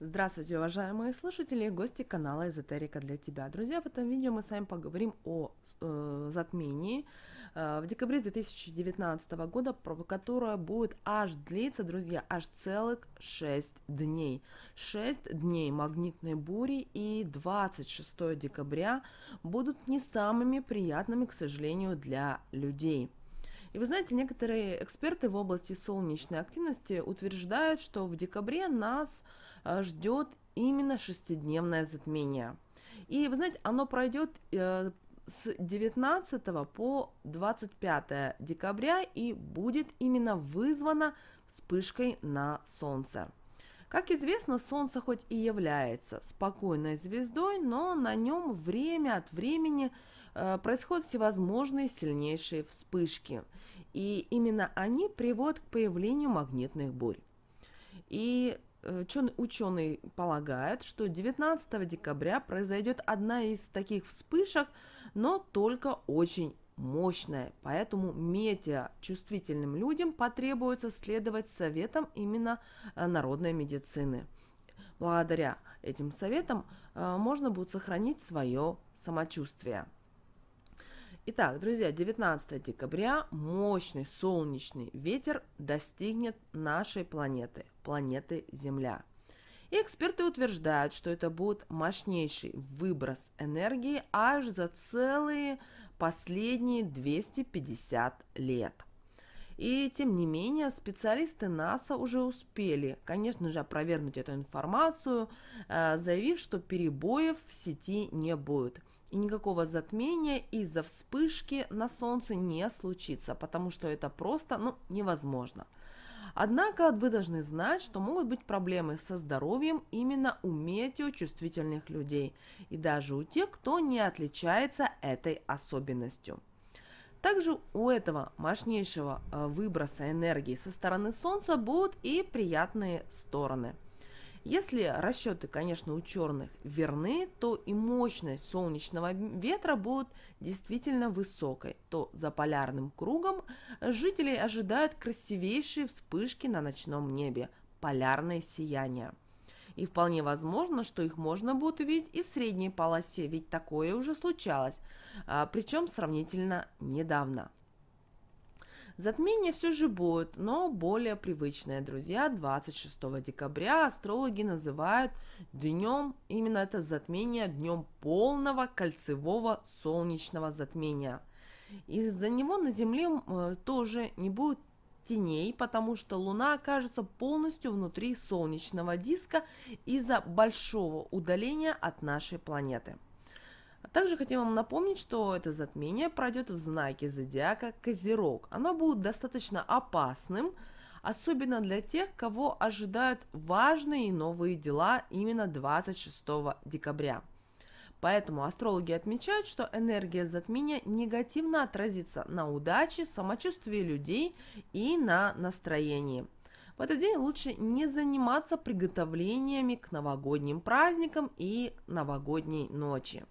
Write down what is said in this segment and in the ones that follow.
Здравствуйте, уважаемые слушатели и гости канала Эзотерика для тебя. Друзья, в этом видео мы с вами поговорим о э, затмении э, в декабре 2019 года, которое будет аж длиться, друзья, аж целых 6 дней. 6 дней магнитной бури и 26 декабря будут не самыми приятными, к сожалению, для людей. И вы знаете, некоторые эксперты в области солнечной активности утверждают, что в декабре нас э, ждет именно шестидневное затмение. И вы знаете, оно пройдет э, с 19 по 25 декабря и будет именно вызвано вспышкой на Солнце. Как известно, Солнце хоть и является спокойной звездой, но на нем время от времени Э, происходят всевозможные сильнейшие вспышки, и именно они приводят к появлению магнитных бурь. И э, ученые полагают, что 19 декабря произойдет одна из таких вспышек, но только очень мощная, поэтому метео чувствительным людям потребуется следовать советам именно э, народной медицины. Благодаря этим советам можно будет сохранить свое самочувствие. Итак, друзья, 19 декабря мощный солнечный ветер достигнет нашей планеты, планеты Земля. И эксперты утверждают, что это будет мощнейший выброс энергии аж за целые последние 250 лет. И тем не менее, специалисты НАСА уже успели, конечно же, опровергнуть эту информацию, э, заявив, что перебоев в сети не будет – и никакого затмения из-за вспышки на Солнце не случится, потому что это просто ну, невозможно. Однако вы должны знать, что могут быть проблемы со здоровьем именно у метеочувствительных людей и даже у тех, кто не отличается этой особенностью. Также у этого мощнейшего э, выброса энергии со стороны Солнца будут и приятные стороны – если расчеты, конечно, у черных верны, то и мощность солнечного ветра будет действительно высокой, то за полярным кругом жителей ожидают красивейшие вспышки на ночном небе, полярное сияние. И вполне возможно, что их можно будет увидеть и в средней полосе, ведь такое уже случалось, а, причем сравнительно недавно. Затмение все же будет, но более привычное, друзья. 26 декабря астрологи называют днем, именно это затмение, днем полного кольцевого солнечного затмения. Из-за него на Земле э, тоже не будет теней, потому что Луна окажется полностью внутри солнечного диска из-за большого удаления от нашей планеты. А также хотим вам напомнить, что это затмение пройдет в знаке зодиака Козерог. Оно будет достаточно опасным, особенно для тех, кого ожидают важные новые дела именно 26 декабря. Поэтому астрологи отмечают, что энергия затмения негативно отразится на удаче, самочувствии людей и на настроении. В этот день лучше не заниматься приготовлениями к новогодним праздникам и новогодней ночи.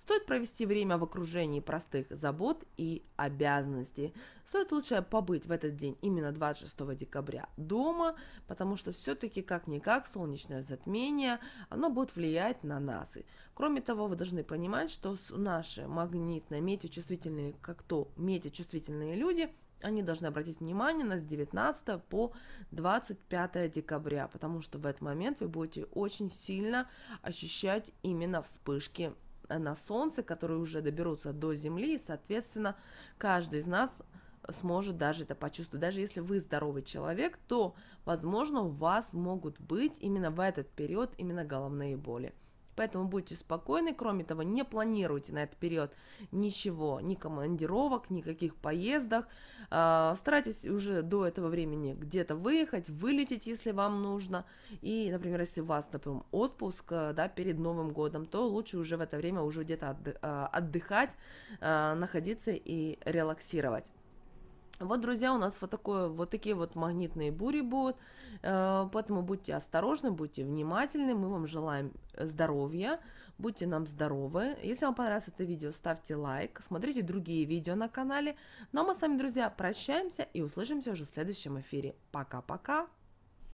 Стоит провести время в окружении простых забот и обязанностей. Стоит лучше побыть в этот день, именно 26 декабря, дома, потому что все-таки как-никак солнечное затмение, оно будет влиять на нас. И, кроме того, вы должны понимать, что наши магнитные, метеочувствительные, как то метеочувствительные люди они должны обратить внимание на с 19 по 25 декабря, потому что в этот момент вы будете очень сильно ощущать именно вспышки Э, на Солнце, которые уже доберутся до Земли, и, соответственно, каждый из нас сможет даже это почувствовать. Даже если вы здоровый человек, то, возможно, у вас могут быть именно в этот период именно головные боли. Поэтому будьте спокойны. Кроме того, не планируйте на этот период ничего, ни командировок, никаких поездок. А, старайтесь уже до этого времени где-то выехать, вылететь, если вам нужно. И, например, если у вас, например, отпуск э, да, перед Новым годом, то лучше уже в это время уже где-то а, отдыхать, а, находиться и релаксировать. Вот, друзья, у нас вот, такое, вот такие вот магнитные бури будут, э, поэтому будьте осторожны, будьте внимательны, мы вам желаем э, здоровья, будьте нам здоровы. Если вам понравилось это видео, ставьте лайк, смотрите другие видео на канале. Ну а мы с вами, друзья, прощаемся и услышимся уже в следующем эфире. Пока-пока!